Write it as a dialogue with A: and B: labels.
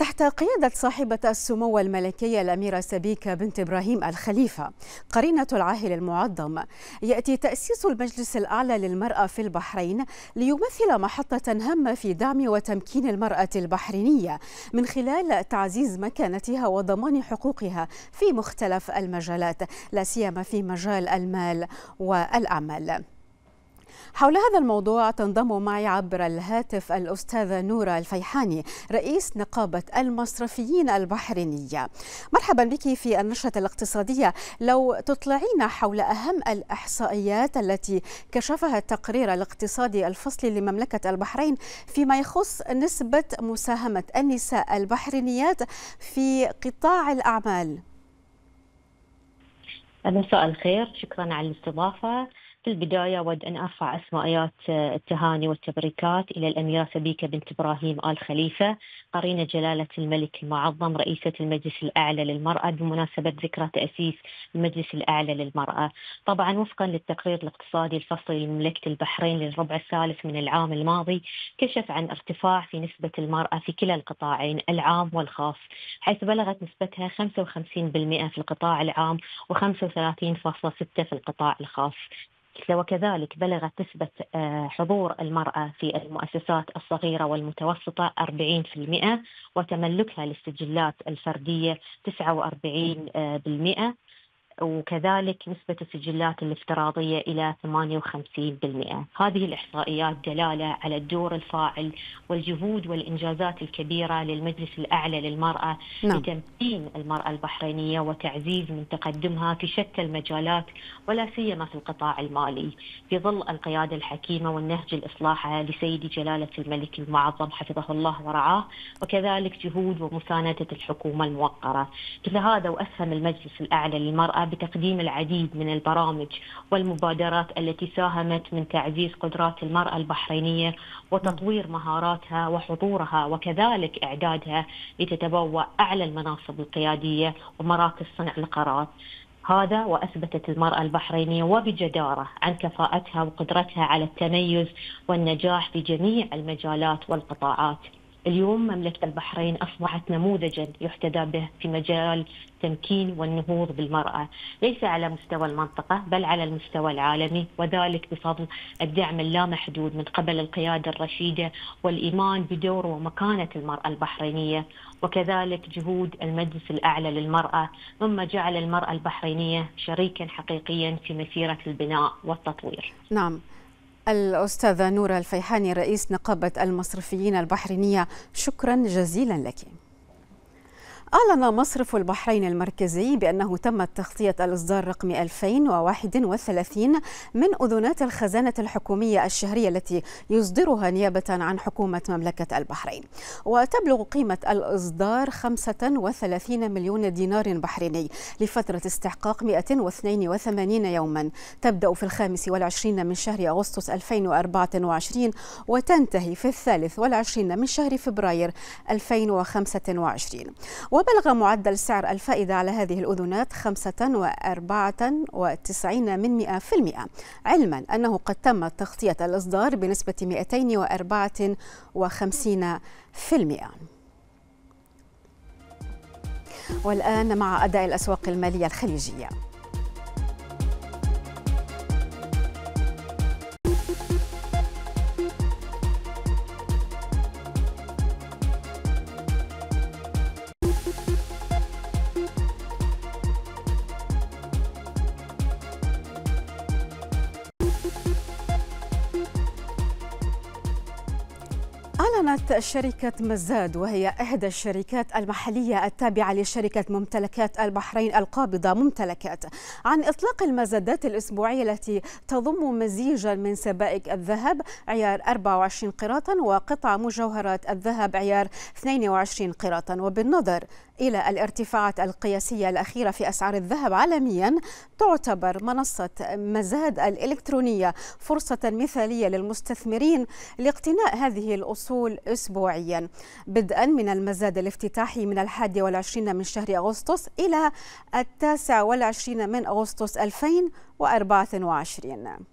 A: تحت قيادة صاحبة السمو الملكية الأميرة سبيكة بنت إبراهيم الخليفة قرينة العاهل المعظم يأتي تأسيس المجلس الأعلى للمرأة في البحرين ليمثل محطة هامة في دعم وتمكين المرأة البحرينية من خلال تعزيز مكانتها وضمان حقوقها في مختلف المجالات لا سيما في مجال المال والعمل. حول هذا الموضوع تنضم معي عبر الهاتف الأستاذة نورة الفيحاني رئيس نقابة المصرفيين البحرينية مرحبا بك في النشرة الاقتصادية لو تطلعينا حول أهم الإحصائيات التي كشفها التقرير الاقتصادي الفصلي لمملكة البحرين فيما يخص نسبة مساهمة النساء البحرينيات في قطاع الأعمال
B: مساء الخير شكرا على الاستضافة في البداية أود أن أرفع أسمائيات آه، التهاني والتبريكات إلى الأميرة سبيكة بنت إبراهيم آل خليفة قرينة جلالة الملك المعظم رئيسة المجلس الأعلى للمرأة بمناسبة ذكرى تأسيس المجلس الأعلى للمرأة طبعا وفقا للتقرير الاقتصادي الفصلي لمملكة البحرين للربع الثالث من العام الماضي كشف عن ارتفاع في نسبة المرأة في كلا القطاعين العام والخاص حيث بلغت نسبتها 55% في القطاع العام و35.6% في القطاع الخاص وكذلك بلغت نسبة آه، حضور المرأة في المؤسسات الصغيرة والمتوسطة 40% وتملكها للسجلات الفردية 49% وكذلك نسبة السجلات الافتراضية إلى 58% هذه الإحصائيات دلالة على الدور الفاعل والجهود والإنجازات الكبيرة للمجلس الأعلى للمرأة نعم. لتمكين المرأة البحرينية وتعزيز من تقدمها في شتى المجالات ولا سيما في القطاع المالي في ظل القيادة الحكيمة والنهج الإصلاحي لسيدي جلالة الملك المعظم حفظه الله ورعاه وكذلك جهود ومساندة الحكومة الموقرة كل هذا وأسهم المجلس الأعلى للمرأة بتقديم العديد من البرامج والمبادرات التي ساهمت من تعزيز قدرات المرأة البحرينية وتطوير مهاراتها وحضورها وكذلك إعدادها لتتبوأ أعلى المناصب القيادية ومراكز صنع القرار هذا واثبتت المراه البحرينيه وبجداره عن كفاءتها وقدرتها على التميز والنجاح في جميع المجالات والقطاعات اليوم مملكة البحرين أصبحت نموذجا يحتذى به في مجال تمكين والنهوض بالمرأة ليس على مستوى المنطقة بل على المستوى العالمي وذلك بفضل الدعم اللامحدود من قبل القيادة الرشيدة والإيمان بدور ومكانة المرأة البحرينية وكذلك جهود المجلس الأعلى للمرأة مما جعل المرأة البحرينية شريكا حقيقيا في مسيرة البناء والتطوير نعم
A: الأستاذة نورة الفيحاني رئيس نقابة المصرفيين البحرينية شكرا جزيلا لك أعلن مصرف البحرين المركزي بأنه تمت تغطية الإصدار رقم 2031 من أذونات الخزانة الحكومية الشهرية التي يصدرها نيابة عن حكومة مملكة البحرين وتبلغ قيمة الإصدار 35 مليون دينار بحريني لفترة استحقاق 182 يوما تبدأ في الخامس والعشرين من شهر أغسطس 2024 وتنتهي في الثالث والعشرين من شهر فبراير 2025 وبلغ معدل سعر الفائدة على هذه الأذنات 5.94% من علما أنه قد تم تغطية الإصدار بنسبة 254% والآن مع أداء الأسواق المالية الخليجية أعلنت شركة مزاد وهي إحدى الشركات المحلية التابعة لشركة ممتلكات البحرين القابضة ممتلكات عن إطلاق المزادات الأسبوعية التي تضم مزيجا من سبائك الذهب عيار 24 قراطا وقطع مجوهرات الذهب عيار 22 قراطا وبالنظر إلى الارتفاعات القياسية الأخيرة في أسعار الذهب عالميا تعتبر منصة مزاد الإلكترونية فرصة مثالية للمستثمرين لاقتناء هذه الأصول أسبوعيا بدءا من المزاد الافتتاحي من الحادي والعشرين من شهر أغسطس إلى التاسع والعشرين من أغسطس 2024